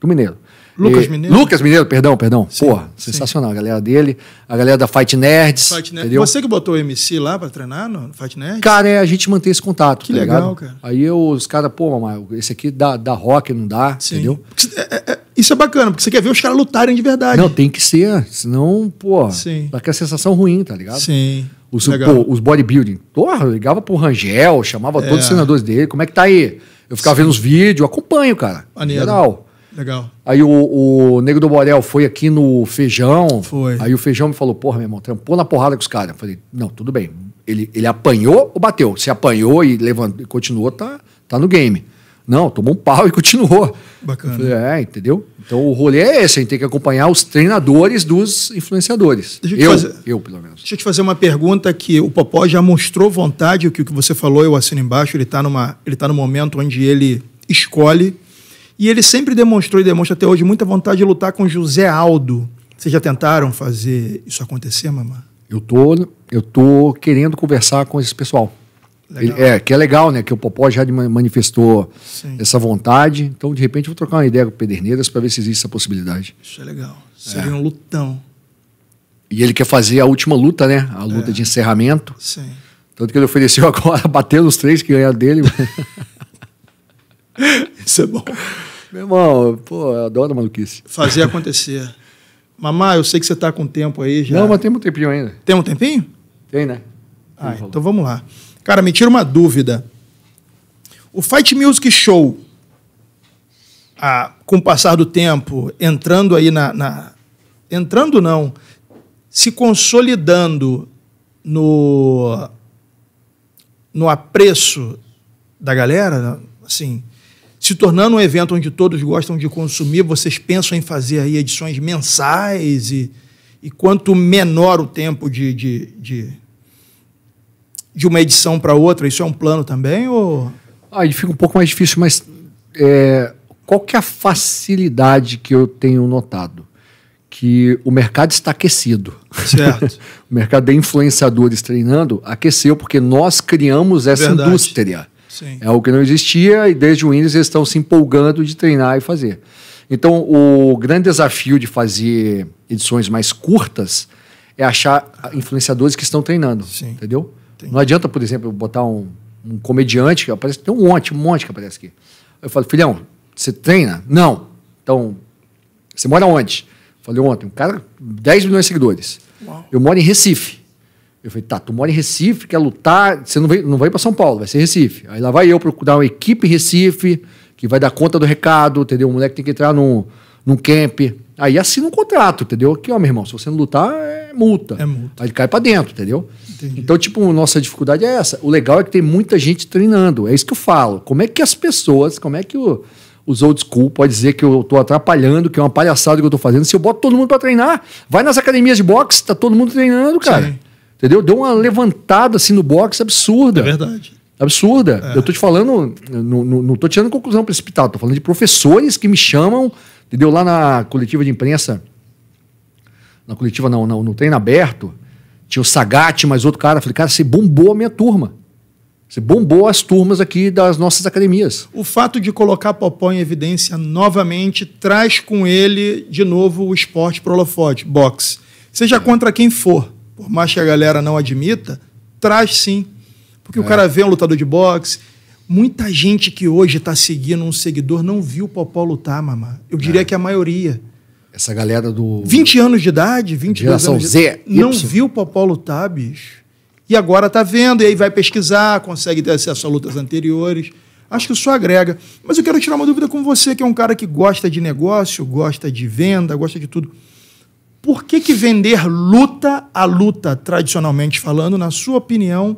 do Mineiro. Lucas Mineiro. Lucas Mineiro, perdão, perdão. Sim, Porra, sim. sensacional. A galera dele, a galera da Fight Nerds. Fight Nerd. Entendeu? Você que botou o MC lá pra treinar no Fight Nerds? Cara, é, a gente mantém esse contato. Que tá legal, ligado? cara. Aí eu, os caras, pô, mamãe, esse aqui dá, dá rock, não dá, sim. entendeu? É, é, é, isso é bacana, porque você quer ver os caras lutarem de verdade. Não, tem que ser. Senão, pô, sim. dá aquela sensação ruim, tá ligado? Sim. Os, pô, os bodybuilding. Porra, eu ligava pro Rangel, chamava todos é. os senadores dele. Como é que tá aí? Eu ficava vendo os vídeos, acompanho, cara. Maneiro. Geral. Legal. Aí o, o Negro do Borel foi aqui no Feijão. Foi. Aí o Feijão me falou, porra, meu irmão, trampou na porrada com os caras. Eu falei, não, tudo bem. Ele, ele apanhou ou bateu? Se apanhou e levantou, continuou, tá, tá no game. Não, tomou um pau e continuou. Bacana. Falei, é, entendeu? Então o rolê é esse, a gente tem que acompanhar os treinadores dos influenciadores. Deixa eu, eu, fazer, eu, pelo menos. Deixa eu te fazer uma pergunta que o Popó já mostrou vontade, o que, que você falou, eu assino embaixo, ele está tá no momento onde ele escolhe e ele sempre demonstrou e demonstra até hoje muita vontade de lutar com José Aldo. Vocês já tentaram fazer isso acontecer, mamá? Eu tô, eu tô querendo conversar com esse pessoal. Ele, é, que é legal, né? Que o Popó já manifestou Sim. essa vontade. Então, de repente, eu vou trocar uma ideia com o Pederneiras para ver se existe essa possibilidade. Isso é legal. É. Seria é. um lutão. E ele quer fazer a última luta, né? A luta é. de encerramento. Sim. Tanto que ele ofereceu agora, bater nos três que ganhar dele. Isso é bom. Meu irmão, pô, eu adoro maluquice. Fazer acontecer. Mamá, eu sei que você está com tempo aí já. Não, mas tem um tempinho ainda. Tem um tempinho? Tem, né? Ah, então vamos lá. Cara, me tira uma dúvida. O Fight Music Show, ah, com o passar do tempo, entrando aí na, na. Entrando não, se consolidando no, no apreço da galera, assim, se tornando um evento onde todos gostam de consumir, vocês pensam em fazer aí edições mensais e, e quanto menor o tempo de, de, de, de uma edição para outra, isso é um plano também? Ou... Aí ah, fica um pouco mais difícil, mas é, qual que é a facilidade que eu tenho notado? Que o mercado está aquecido. Certo. o mercado de influenciadores treinando aqueceu, porque nós criamos essa Verdade. indústria. Sim. É algo que não existia e desde o Windows eles estão se empolgando de treinar e fazer. Então, o grande desafio de fazer edições mais curtas é achar influenciadores que estão treinando. Sim. Entendeu? Entendi. Não adianta, por exemplo, botar um, um comediante, que aparece, tem um monte, um monte que aparece aqui. Eu falo, filhão, você treina? Não. Então, você mora onde? falei ontem, um cara, 10 milhões de seguidores. Uau. Eu moro em Recife. Eu falei, tá, tu mora em Recife, quer lutar, você não vai, não vai para São Paulo, vai ser Recife. Aí lá vai eu procurar uma equipe em Recife, que vai dar conta do recado, entendeu? O moleque tem que entrar num, num camp. Aí assina um contrato, entendeu? Aqui, ó, meu irmão, se você não lutar, é multa. É multa. Aí ele cai pra dentro, entendeu? Entendi. Então, tipo, nossa dificuldade é essa. O legal é que tem muita gente treinando. É isso que eu falo. Como é que as pessoas, como é que o, os old school pode dizer que eu tô atrapalhando, que é uma palhaçada que eu tô fazendo? Se eu boto todo mundo pra treinar, vai nas academias de boxe, tá todo mundo treinando, cara. Sim. Entendeu? Deu uma levantada assim no box absurda. É verdade. Absurda. É. Eu tô te falando, não, estou tô tirando conclusão precipitada, tô falando de professores que me chamam, entendeu? Lá na coletiva de imprensa, na coletiva não, não no treino aberto, tinha o Sagate, mais outro cara. falei, cara, você bombou a minha turma. Você bombou as turmas aqui das nossas academias. O fato de colocar Popó em evidência novamente traz com ele, de novo, o esporte pro holofote, boxe. Seja contra quem for por mais que a galera não admita, traz sim. Porque é. o cara vê um lutador de boxe. Muita gente que hoje está seguindo um seguidor não viu o Popó lutar, mamá. Eu diria é. que a maioria. Essa galera do. 20 anos de idade, 22 Geração anos. Z. Não viu o Popó lutar, bicho. E agora tá vendo, e aí vai pesquisar, consegue ter acesso a lutas anteriores. Acho que isso agrega. Mas eu quero tirar uma dúvida com você, que é um cara que gosta de negócio, gosta de venda, gosta de tudo. Por que, que vender luta a luta, tradicionalmente falando, na sua opinião,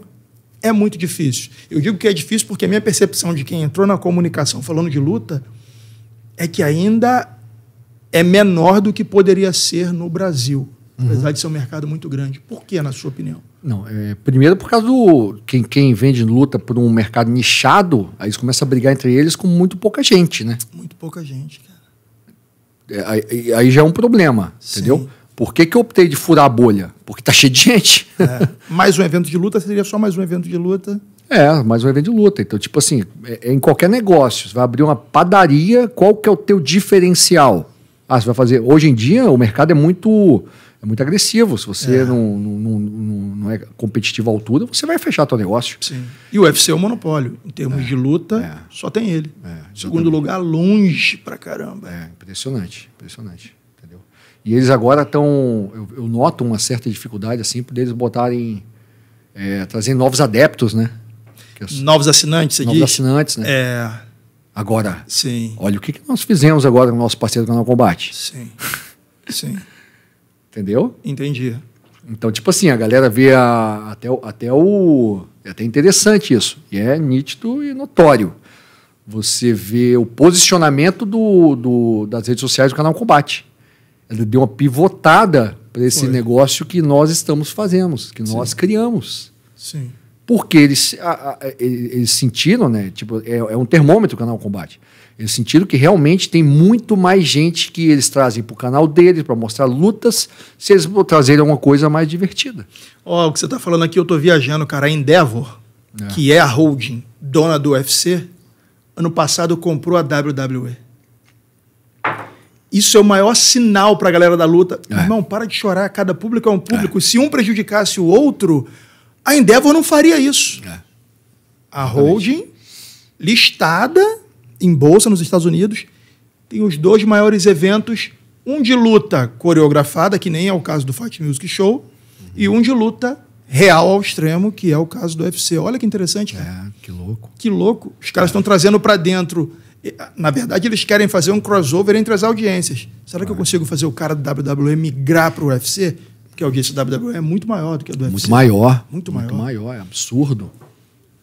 é muito difícil? Eu digo que é difícil porque a minha percepção de quem entrou na comunicação falando de luta é que ainda é menor do que poderia ser no Brasil, uhum. apesar de ser um mercado muito grande. Por que, na sua opinião? Não, é, primeiro por causa do quem, quem vende luta por um mercado nichado, aí eles começam a brigar entre eles com muito pouca gente, né? Muito pouca gente, cara. É, aí, aí já é um problema, Sim. entendeu? Por que, que eu optei de furar a bolha? Porque tá cheio de gente. É. Mais um evento de luta seria só mais um evento de luta. É, mais um evento de luta. Então, tipo assim, é, é em qualquer negócio, você vai abrir uma padaria, qual que é o teu diferencial? Ah, você vai fazer. Hoje em dia, o mercado é muito é muito agressivo. Se você é. não, não, não, não, é competitivo à altura, você vai fechar teu negócio. Sim. E o UFC é o um monopólio. Em termos é. de luta, é. só tem ele. É, Segundo lugar, longe pra caramba. É, impressionante, impressionante. Entendeu? E eles agora estão. Eu, eu, noto uma certa dificuldade, assim, por eles botarem. É, trazendo novos adeptos, né? É novos assinantes, você Novos diz? assinantes, né? É. Agora. Sim. Olha, o que, nós fizemos agora com o nosso parceiro do Canal Combate? Sim. Sim. Entendeu? Entendi. Então, tipo assim, a galera vê a, até, o, até o. É até interessante isso. E é nítido e notório. Você vê o posicionamento do, do das redes sociais do canal Combate. Ele deu uma pivotada para esse Foi. negócio que nós estamos fazendo, que nós criamos. Sim. Porque eles, a, a, eles sentiram, né? Tipo, é, é um termômetro o canal Combate. Eles sentiram que realmente tem muito mais gente que eles trazem para o canal deles para mostrar lutas, se eles trazerem alguma coisa mais divertida. Ó, oh, o que você está falando aqui, eu estou viajando, cara. A Endeavor, é. que é a holding dona do UFC, ano passado comprou a WWE. Isso é o maior sinal para a galera da luta. É. Irmão, para de chorar. Cada público é um público. É. Se um prejudicasse o outro, a Endeavor não faria isso. É. A holding listada em bolsa nos Estados Unidos, tem os dois maiores eventos, um de luta coreografada, que nem é o caso do Fight Music Show, uhum. e um de luta real ao extremo, que é o caso do UFC. Olha que interessante, cara. É, que louco. Que louco. Os caras estão é. trazendo para dentro. Ah, na verdade, eles querem fazer um crossover entre as audiências. Será que eu consigo fazer o cara do WWE migrar para o UFC? Porque a audiência do WWE é muito maior do que a do muito UFC. Maior. Muito maior. Muito maior, é absurdo.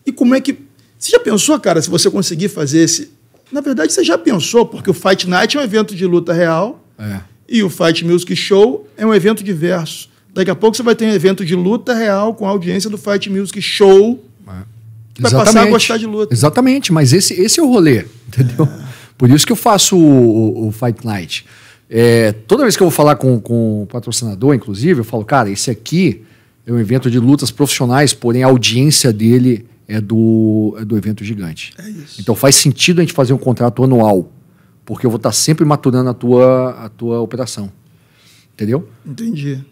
E como é que. Você já pensou, cara, se você conseguir fazer esse, na verdade, você já pensou, porque o Fight Night é um evento de luta real é. e o Fight Music Show é um evento diverso. Daqui a pouco você vai ter um evento de luta real com a audiência do Fight Music Show é. que vai Exatamente. passar a gostar de luta. Exatamente, mas esse, esse é o rolê, entendeu? É. Por isso que eu faço o, o, o Fight Night. É, toda vez que eu vou falar com, com o patrocinador, inclusive, eu falo, cara, esse aqui é um evento de lutas profissionais, porém a audiência dele é do, é do evento gigante. É isso. Então faz sentido a gente fazer um contrato anual, porque eu vou estar sempre maturando a tua, a tua operação. Entendeu? Entendi.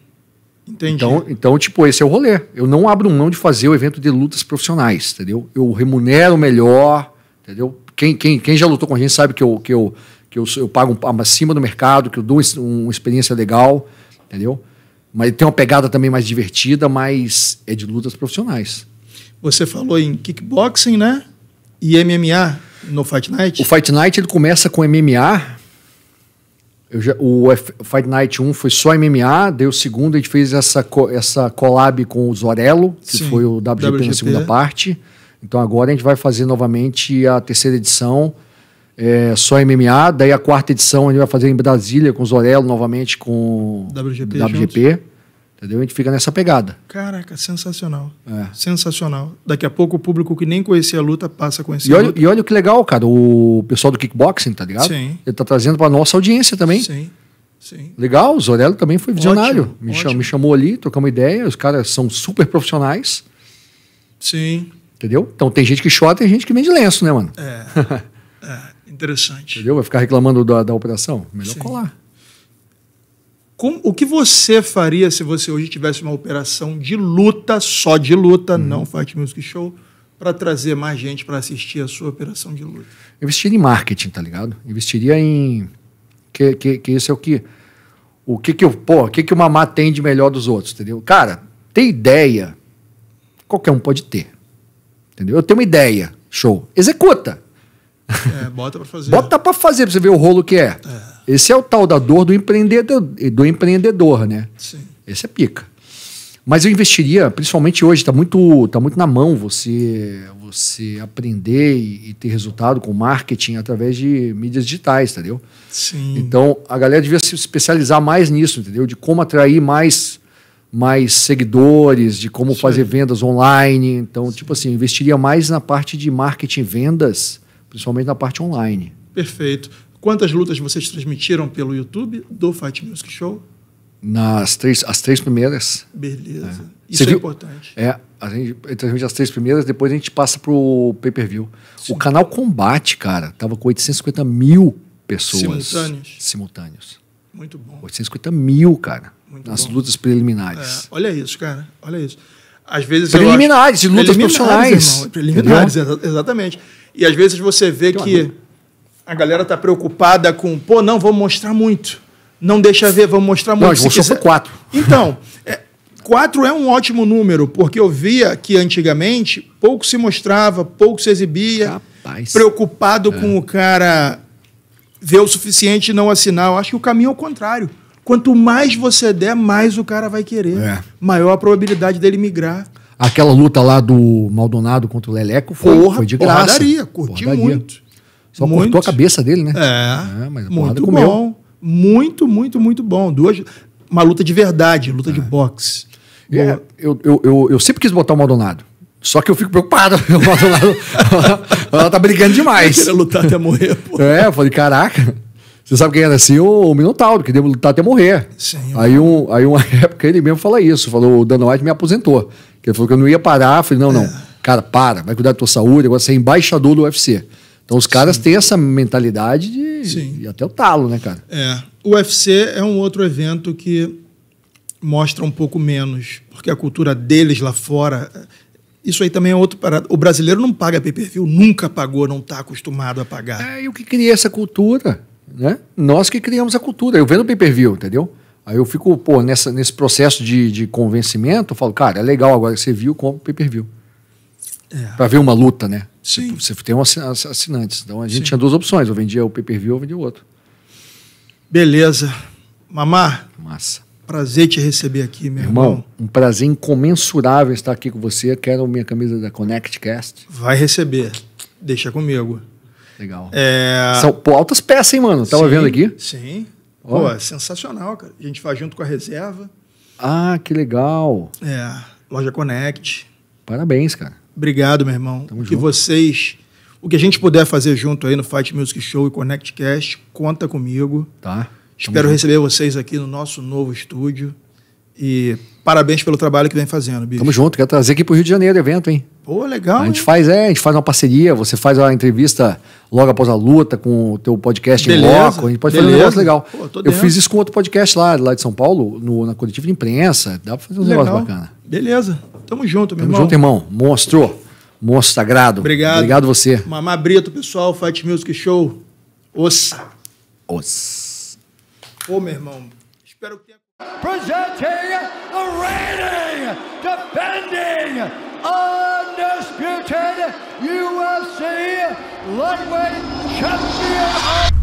Entendi. Então, então, tipo, esse é o rolê. Eu não abro mão de fazer o evento de lutas profissionais, entendeu? Eu remunero melhor, entendeu? Quem, quem, quem já lutou com a gente sabe que eu, que eu, que eu, eu pago um, acima do mercado, que eu dou um, uma experiência legal, entendeu? Mas tem uma pegada também mais divertida, mas é de lutas profissionais. Você falou em kickboxing, né? E MMA no Fight Night? O Fight Night ele começa com MMA. Já, o, F, Fight Night 1 foi só MMA, daí o segundo a gente fez essa, co, essa collab com o Zorello, que Sim, foi o WGP, WGP na segunda parte. Então agora a gente vai fazer novamente a terceira edição, é, só MMA. Daí a quarta edição a gente vai fazer em Brasília com o Zorello, novamente com WGP. WGP. Entendeu? A gente fica nessa pegada. Caraca, sensacional. É. Sensacional. Daqui a pouco o público que nem conhecia a luta passa a conhecer e olha, E olha que legal, cara, o pessoal do kickboxing, tá ligado? Sim. Ele tá trazendo pra nossa audiência também. Sim. Sim. Legal, o Zorello também foi visionário. Ótimo, me, ótimo. Chamou, me chamou ali, trocamos ideia. Os caras são super profissionais. Sim. Entendeu? Então tem gente que chora, tem gente que vende lenço, né, mano? É. é interessante. Entendeu? Vai ficar reclamando da, da operação? Melhor Sim. colar. Como, o que você faria se você hoje tivesse uma operação de luta, só de luta, uhum. não Fight Music Show, para trazer mais gente para assistir a sua operação de luta? investiria em marketing, tá ligado? investiria em. Que, que, que isso é o que. O que que, eu, pô, o que que o Mamá tem de melhor dos outros, entendeu? Cara, ter ideia, qualquer um pode ter. Entendeu? Eu tenho uma ideia, show. Executa. É, bota para fazer. bota para fazer, para você ver o rolo que é. é. Esse é o tal da dor do empreendedor, do empreendedor né? Sim. Esse é pica. Mas eu investiria, principalmente hoje, está muito, tá muito na mão você você aprender e, e, ter resultado com marketing através de mídias digitais, entendeu? Sim. Então, a galera devia se especializar mais nisso, entendeu? De como atrair mais mais seguidores, de como Sim. fazer vendas online. Então, Sim. tipo assim, investiria mais na parte de marketing e vendas, principalmente na parte online. Perfeito. Quantas lutas vocês transmitiram pelo YouTube do Fight Music Show? Nas três, as três primeiras. Beleza. É. Isso Você é viu? importante. É, a gente transmite as três primeiras, depois a gente passa pro pay-per-view. O canal Combate, cara, tava com 850 mil pessoas. Simultâneos. Simultâneos. Muito bom. 850 mil, cara. Muito nas bom. lutas preliminares. É, olha isso, cara. Olha isso. Às vezes preliminares, acho, de lutas preliminares, profissionais. Irmão, preliminares, exatamente. E às vezes você vê que, que a galera tá preocupada com, pô, não, vou mostrar muito. Não deixa ver, vou mostrar muito. Não, você foi quatro. Então, é, quatro é um ótimo número, porque eu via que antigamente pouco se mostrava, pouco se exibia. Rapaz. Preocupado é. com o cara ver o suficiente e não assinar. Eu acho que o caminho é o contrário. Quanto mais você der, mais o cara vai querer. É. Maior a probabilidade dele migrar. Aquela luta lá do Maldonado contra o Leleco foi, Porra, foi de graça. Porradaria, curti porradaria. muito. Só muito. cortou a cabeça dele, né? É. é mas muito comeu. bom. Muito, muito, muito bom. Duas, uma luta de verdade, luta é. de boxe. É, eu, eu, eu, eu, sempre quis botar o Maldonado. Só que eu fico preocupado. O Maldonado ela, ela tá brigando demais. Queria lutar até morrer, pô. É, eu falei, caraca. Você sabe quem era assim? O, o Minotauro, que deve lutar até morrer. Sim, aí, um, aí uma época ele mesmo fala isso. Falou, o Dana White me aposentou. Ele falou que eu não ia parar. Eu falei, não, é. não. Cara, para, vai cuidar da tua saúde. Agora você é embaixador do UFC. Então os caras Sim. têm essa mentalidade de, até o talo, né, cara? É. O UFC é um outro evento que mostra um pouco menos, porque a cultura deles lá fora. É, isso aí também é outro parado. O brasileiro não paga pay-per-view, nunca pagou, não está acostumado a pagar. É, e o que cria essa cultura, né? Nós que criamos a cultura. Eu vendo pay-per-view, entendeu? Aí eu fico, pô, nessa, nesse processo de, de convencimento, eu falo, cara, é legal agora que você viu, compra pay-per-view. É. Para ver uma luta, né? Sim. Você, você tem um assinante. Então a gente Sim. tinha duas opções: ou vendia o pay-per-view ou vendia o outro. Beleza. Mamá. Massa. Prazer te receber aqui, meu irmão. irmão. Um prazer incomensurável estar aqui com você. Quero minha camisa da ConnectCast. Vai receber. Deixa comigo. Legal. É... São pô, altas peças, hein, mano? Tava sim, vendo aqui? Sim. Pô, oh. é sensacional, cara. A gente faz junto com a reserva. Ah, que legal. É. Loja Connect. Parabéns, cara. Obrigado, meu irmão. Tamo que junto. vocês. O que a gente puder fazer junto aí no Fight Music Show e ConnectCast, conta comigo. Tá. Espero junto. receber vocês aqui no nosso novo estúdio. E parabéns pelo trabalho que vem fazendo, bicho. Tamo junto, quero trazer aqui pro Rio de Janeiro o evento, hein? Pô, legal. A gente hein? faz, é, a gente faz uma parceria, você faz a entrevista logo após a luta com o teu podcast beleza, em loco, a gente pode beleza. fazer um negócio legal. Pô, eu fiz isso com outro podcast lá, lá de São Paulo, no, na coletiva de imprensa, dá pra fazer um legal. negócio bacana. Beleza. Tamo junto, meu Tamo irmão. Tamo junto, irmão. Monstro. Monstro sagrado. Obrigado. Obrigado você. Mamá Brito, pessoal. Fight Music Show. Os. Os. Ô, meu irmão. Espero que tenha... Presenting the reigning, defending, undisputed UFC lightweight champion